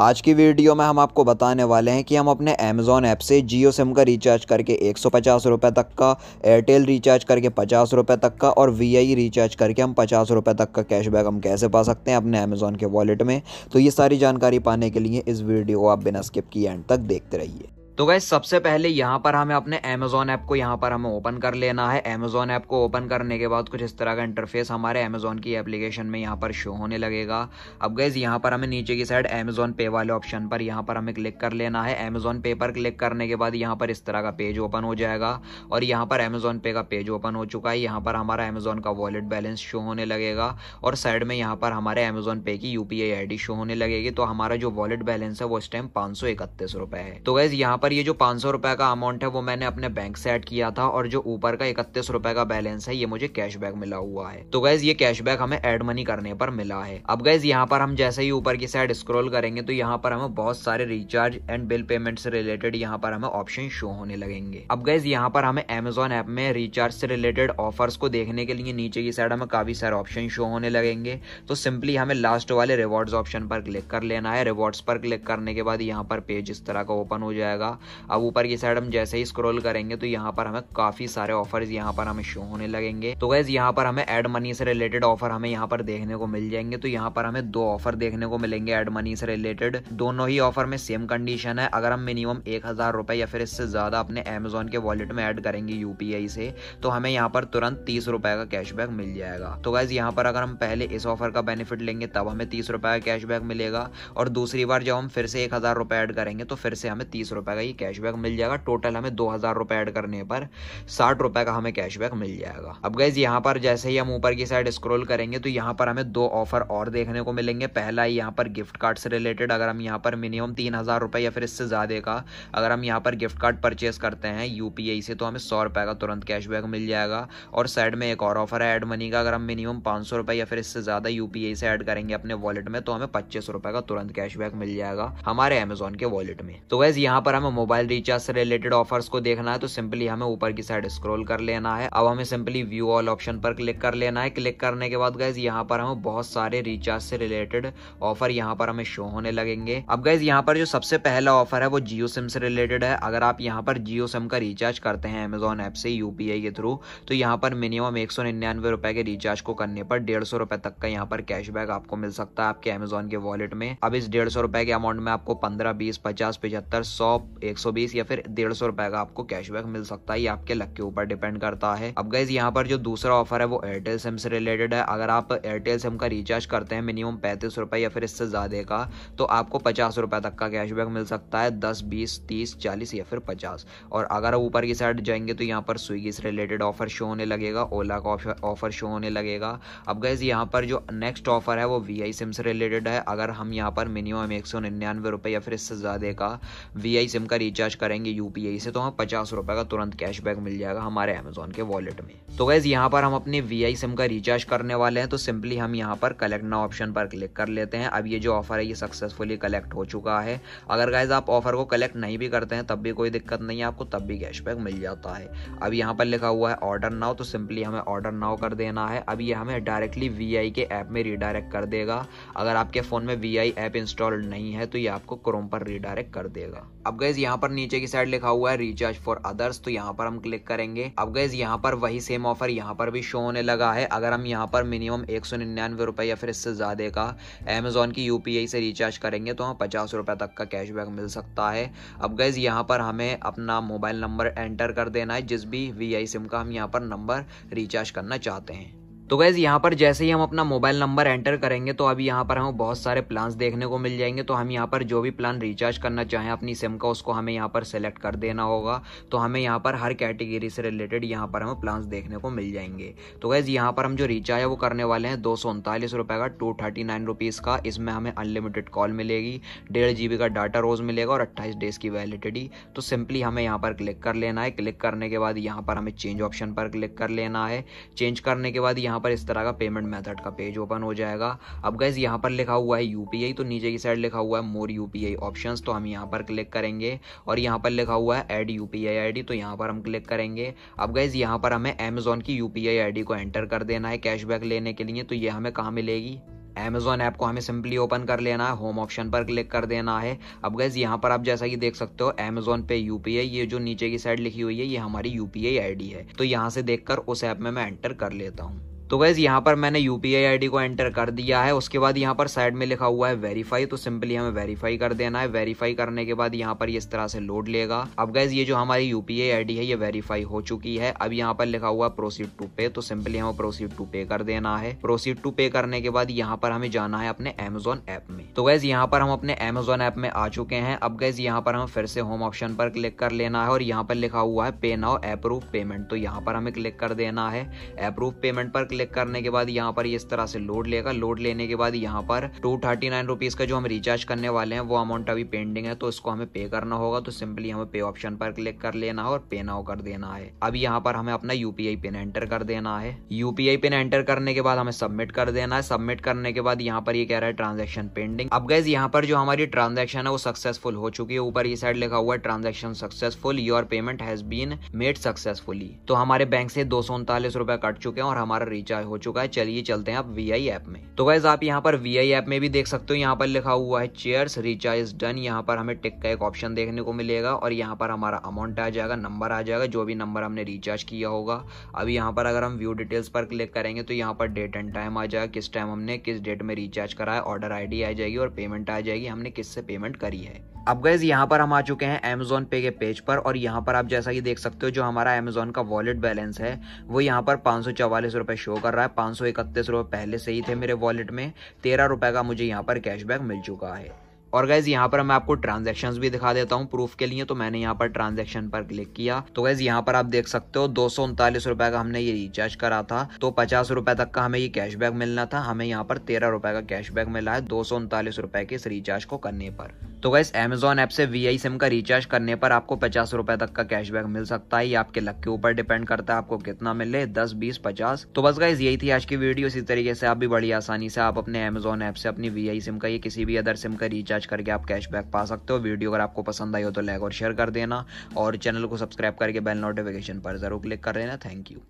आज की वीडियो में हम आपको बताने वाले हैं कि हम अपने अमेज़ोन ऐप से जियो सिम का रिचार्ज करके एक सौ तक का एयरटेल रिचार्ज करके पचास रुपये तक का और वी रिचार्ज करके हम पचास रुपये तक का कैशबैक हम कैसे पा सकते हैं अपने अमेज़ोन के वॉलेट में तो ये सारी जानकारी पाने के लिए इस वीडियो को आप बिना स्किप किए एंड तक देखते रहिए तो गए सबसे पहले यहाँ पर हमें अपने अमेजोन ऐप को यहाँ पर हमें ओपन कर लेना है अमेजोन ऐप को ओपन करने के बाद कुछ इस तरह का इंटरफेस हमारे अमेजोन की एप्लीकेशन में यहाँ पर शो होने लगेगा अब गैस यहाँ पर हमें नीचे की साइड अमेजोन पे वाले ऑप्शन पर यहाँ पर हमें क्लिक कर लेना है अमेजोन पे पर क्लिक करने के बाद यहाँ पर इस तरह का पेज ओपन हो जाएगा और यहाँ पर अमेजोन पे का पेज ओपन हो चुका है यहाँ पर हमारा अमेजोन का वॉलेट बैलेंस शो होने लगेगा और साइड में यहाँ पर हमारे अमेजोन पे की यूपीआई आईडी शो होने लगेगी तो हमारा जो वॉलेट बैलेंस है वो इस टाइम पाँच सौ इकतीस रुपए है तो गाइज यहाँ पर पर ये जो पाँच सौ रुपये का अमाउंट है वो मैंने अपने बैंक से ऐड किया था और जो ऊपर का इकतीस रुपए का बैलेंस है ये मुझे कैशबैक मिला हुआ है तो गैस ये कैशबैक हमें एड मनी करने पर मिला है अब गैस यहाँ पर हम जैसे ही ऊपर की साइड स्क्रोल करेंगे तो यहाँ पर हमें बहुत सारे रिचार्ज एंड बिल पेमेंट से रिलेटेड यहाँ पर हमें ऑप्शन शो होने लगेंगे अब गैस यहाँ पर हमें अमेजोन ऐप में रिचार्ज से रिलेटेड ऑफर्स को देखने के लिए नीचे की साइड हमें काफी सारे ऑप्शन शो होने लगेंगे तो सिंपली हमें लास्ट वाले रिवॉर्ड्स ऑप्शन पर क्लिक कर लेना है रिवॉर्ड्स पर क्लिक करने के बाद यहाँ पर पेज इस तरह का ओपन हो जाएगा अब ऊपर की साइड हम जैसे ही स्क्रॉल करेंगे तो यहाँ पर हमें काफी सारे ऑफर्स यहाँ पर हमें शो होने लगेंगे तो गैस यहाँ पर हमें एड मनी से रिलेटेड ऑफर हमें यहाँ पर देखने को मिल जाएंगे तो यहाँ पर हमें दो ऑफर देखने को मिलेंगे एड मनी से रिलेटेड दोनों ही ऑफर में सेम कंडीशन है अगर हम मिनिमम एक हजार रुपए या फिर इससे ज्यादा अपने एमेजोन के वॉलेट में एड करेंगे यूपीआई से तो हमें यहाँ पर तुरंत तीस रुपए का कैशबैक मिल जाएगा तो गाइज यहाँ पर अगर हम पहले इस ऑफर का बेनिफिट लेंगे तब हमें तीस रुपए का कैशबैक मिलेगा और दूसरी बार जब हम फिर से एक हजार रुपए एड करेंगे तो फिर से हमें तीस रुपए का ही कैशबैक मिल जाएगा टोटल हमें दो हज़ार रुपए एड करने पर साठ रुपए का हमें कैशबैक मिल जाएगा अब गैस यहाँ पर जैसे ही हम ऊपर की साइड स्क्रोल करेंगे तो यहाँ पर हमें दो ऑफर और देखने को मिलेंगे पहला यहाँ पर गिफ्ट कार्ड से रिलेटेड अगर हम यहाँ पर मिनिमम तीन हज़ार रुपये या फिर इससे ज़्यादा का अगर हम यहाँ पर गिफ्ट कार्ड परचेस करते हैं यूपीआई से तो हमें सौ रुपए का तुरंत कैशबैक मिल जाएगा और साइड में एक और ऑफर है एड मनी का अगर हम मिनिमम पांच सौ रुपये या फिर इससे ज़्यादा यूपीआई से एड करेंगे अपने वॉलेट में तो हमें पच्चीस रुपए का तुरंत कैशबैक मिल जाएगा हमारे अमेजोन के वॉलेट में तो वैसे यहाँ पर हमें हमें मोबाइल रिचार्ज से रिलेटेड ऑफर्स को देखना है तो सिंपली हमें ऊपर की साइड स्क्रॉल कर लेना है अब हमें सिंपली व्यू ऑल ऑप्शन पर क्लिक कर लेना है क्लिक करने के बाद गाइज यहाँ पर हमें बहुत सारे रिचार्ज से रिलेटेड ऑफर यहाँ पर हमें शो होने लगेंगे अब गाइज यहाँ पर जो सबसे पहला ऑफर है वो जियो सिम से रिलेटेड है अगर आप यहाँ पर जियो सिम का रिचार्ज करते हैं अमेजोन ऐप से यूपीआई के थ्रू तो यहाँ पर मिनिमम एक सौ निन्यानवे रुपए के रिचार्ज को करने पर डेढ़ सौ रुपए तक का यहाँ पर कैशबैक आपको मिल सकता है आपके अमेजोन के वॉलेट में अब इस डेढ़ सौ रुपए के अमाउंट में आपको पंद्रह बीस पचास पचहत्तर सौ 120 या फिर डेढ़ सौ रुपए का आपको कैशबैक मिल सकता है ये आपके लक के ऊपर डिपेंड करता है अब गाइज यहाँ पर जो दूसरा ऑफर है वो एयरटेल सिम से रिलेटेड है अगर आप एयरटेल सिम का रिचार्ज करते हैं मिनिमम पैंतीस रुपए या फिर इससे ज्यादा का तो आपको पचास रुपए तक का कैशबैक मिल सकता है दस बीस तीस चालीस या फिर पचास और अगर ऊपर की साइड जाएंगे तो यहाँ पर स्विगी से रिलेटेड ऑफर शो होने लगेगा ओला का ऑफर शो होने लगेगा अब गाइज यहाँ पर जो नेक्स्ट ऑफर है वो वी आई सिम से रिलेटेड है अगर हम यहाँ पर मिनिमम एक सौ निन्यानवे रुपए या फिर इससे ज़्यादा का वी आई सिम उनका रिचार्ज करेंगे यूपीआई से तो हमें पचास रुपए का तुरंत कैशबैक मिल जाएगा हमारे अमेजोन के वॉलेट में तो गैस यहाँ पर हम अपने वी सिम का रिचार्ज करने वाले हैं तो सिंपली हम यहाँ पर कलेक्ट ना ऑप्शन पर क्लिक कर लेते हैं अब ये जो ऑफर है ये सक्सेसफुली कलेक्ट हो चुका है अगर गैस आप ऑफर को कलेक्ट नहीं भी करते हैं तब भी कोई दिक्कत नहीं है आपको तब भी कैशबैक मिल जाता है अब यहाँ पर लिखा हुआ है ऑर्डर नाउ तो सिंपली हमें ऑर्डर नाउ कर देना है अब ये हमें डायरेक्टली वी के ऐप में रिडायरेक्ट कर देगा अगर आपके फ़ोन में वी ऐप इंस्टॉल्ड नहीं है तो ये आपको क्रोम पर रिडायरेक्ट कर देगा अब गैस गैस यहाँ पर नीचे की साइड लिखा हुआ है रिचार्ज फॉर अदर्स तो यहाँ पर हम क्लिक करेंगे अब गैस यहाँ पर वही सेम ऑफर यहाँ पर भी शो होने लगा है अगर हम यहाँ पर मिनिमम एक सौ या फिर इससे ज़्यादा का अमेजोन की यूपीआई से रिचार्ज करेंगे तो हम पचास तक का कैशबैक मिल सकता है अब गैस यहाँ पर हमें अपना मोबाइल नंबर एंटर कर देना है जिस भी वी सिम का हम यहाँ पर नंबर रिचार्ज करना चाहते हैं तो गैज़ यहाँ पर जैसे ही हम अपना मोबाइल नंबर एंटर करेंगे तो अभी यहाँ पर हमें बहुत सारे प्लान्स देखने को मिल जाएंगे तो हम यहाँ पर जो भी प्लान रिचार्ज करना चाहें अपनी सिम का उसको हमें यहाँ पर सेलेक्ट कर देना होगा तो हमें यहाँ पर हर कैटेगरी से रिलेटेड यहाँ पर हमें प्लान्स देखने को मिल जाएंगे तो गैस यहाँ पर हम जो रिचार्ज है वो करने वाले हैं दो सौ उनतालीस का टू थर्टी नाइन रुपीज़ का इसमें हमें अनलिमिटेड कॉल मिलेगी डेढ़ जी बी का डाटा रोज़ मिलेगा और अट्ठाईस डेज़ की वैलिडिटी तो सिंपली हमें यहाँ पर क्लिक कर लेना है क्लिक करने के बाद यहाँ पर हमें चेंज ऑप्शन पर क्लिक कर लेना है चेंज करने के बाद यहाँ यहाँ पर इस तरह का पेमेंट मेथड का पेज ओपन हो जाएगा अब गैस यहाँ पर लिखा हुआ है यूपीआई तो नीचे की साइड लिखा हुआ है मोर यूपीआई ऑप्शन तो हम यहाँ पर क्लिक करेंगे और यहाँ पर लिखा हुआ है एड यूपीआई आईडी तो यहाँ पर हम क्लिक करेंगे अब गैस यहाँ पर हमें अमेजोन की यूपीआई आईडी को एंटर कर देना है कैशबैक लेने के लिए तो ये हमें कहाँ मिलेगी Amazon ऐप को हमें सिंपली ओपन कर लेना है होम ऑप्शन पर क्लिक कर देना है अब गैस यहाँ पर आप जैसा कि देख सकते हो Amazon पे यूपीआई ये जो नीचे की साइड लिखी हुई है ये हमारी यूपीआई आईडी है तो यहाँ से देखकर उस ऐप में मैं एंटर कर लेता हूँ तो गैस यहाँ पर मैंने यू पी को एंटर कर दिया है उसके बाद यहाँ पर साइड में लिखा हुआ है वेरीफाई तो सिंपली हमें वेरीफाई कर देना है वेरीफाई करने के बाद यहाँ पर इस तरह से लोड लेगा अब गैस ये जो हमारी यू पी है ये वेरीफाई हो चुकी है अब यहाँ पर लिखा हुआ है प्रोसीड टू पे तो सिंपली हमें प्रोसीड टू पे कर देना है प्रोसीड टू पे करने के बाद यहाँ पर हमें जाना है अपने अमेजोन ऐप में तो गैज़ यहाँ पर हम अपने अमेजोन ऐप में आ चुके हैं अब गैस यहाँ पर हमें फिर से होम ऑप्शन पर क्लिक कर लेना है और यहाँ पर लिखा हुआ है पे नाउ अप्रूव पेमेंट तो यहाँ पर हमें क्लिक कर देना है अप्रूव पेमेंट पर क्लिक करने के बाद यहाँ पर इस तरह से लोड लेगा लोड लेने के बाद यहाँ पर टू थर्टी नाइन रुपीज का जो हम रिचार्ज करने वाले हैं वो अमाउंट अभी पेंडिंग है तो इसको हमें पे करना होगा तो सिंपली हमें पे ऑप्शन पर क्लिक कर लेना है और पे नाउ कर देना है अब यहाँ पर हमें अपना यूपीआई पिन एंटर कर देना है यूपीआई पिन एंटर करने के बाद हमें सबमिट कर देना है सबमिट करने के बाद यहाँ पर ये कह रहा है ट्रांजेक्शन पेंडिंग अब गैस यहाँ पर जो हमारी ट्रांजेक्शन है वो सक्सेसफुल हो चुकी है ऊपर ये साइड लिखा हुआ है transaction successful your payment has been made successfully तो हमारे बैंक से दो सौ उनतालीस रुपए कट चुके हैं और हमारा रिचार्ज चाय हो चुका है चलिए चलते हैं आप वी आई ऐप में तो वैसे आप यहाँ पर वी आई ऐप में भी देख सकते हो यहाँ पर लिखा हुआ है चेयर्स रिचार्ज डन यहाँ पर हमें टिक का एक ऑप्शन देखने को मिलेगा और यहाँ पर हमारा अमाउंट आ जाएगा नंबर आ जाएगा जो भी नंबर हमने रिचार्ज किया होगा अभी यहाँ पर अगर हम व्यू डिटेल्स पर क्लिक करेंगे तो यहाँ पर डेट एंड टाइम आ जाएगा किस टाइम हमने किस डेट में रिचार्ज कराया ऑर्डर डी आ जाएगी और पेमेंट आ जाएगी हमने किससे पेमेंट करी है अब गैस यहाँ पर हम आ चुके हैं अमेजोन पे के पेज पर और यहाँ पर आप जैसा कि देख सकते हो जो हमारा अमेजोन का वॉलेट बैलेंस है वो यहाँ पर पाँच सौ चवालीस रुपए शो कर रहा है पाँच सौ पहले से ही थे मेरे वॉलेट में तेरह रुपये का मुझे यहाँ पर कैशबैक मिल चुका है और गाइज यहाँ पर मैं आपको ट्रांजेक्शन भी दिखा देता हूँ प्रूफ के लिए तो मैंने यहाँ पर ट्रांजेक्शन पर क्लिक किया तो गाइज यहाँ पर आप देख सकते हो दो सौ का हमने ये रिचार्ज करा था तो पचास रुपए तक का हमें ये कैशबैक मिलना था हमें यहाँ पर तेरह रुपए का कैशबैक मिला है दो सौ रुपए के इस रिचार्ज को करने पर तो गैस अमेजोन ऐप से वी सिम का रिचार्ज करने पर आपको पचास रुपए तक का कैशबैक मिल सकता है ये आपके लक के ऊपर डिपेंड करता है आपको कितना मिले दस बीस पचास तो बस गैस यही थी आज की वीडियो इसी तरीके से आप भी बड़ी आसानी से आप अपने अमेजोन ऐप से अपनी वी सिम का या किसी भी अदर सिम का रिचार्ज करके आप कैशबैक पा सकते हो वीडियो अगर आपको पसंद आई हो तो लाइक और शेयर कर देना और चैनल को सब्सक्राइब करके बेल नोटिफिकेशन पर जरूर क्लिक कर देना थैंक यू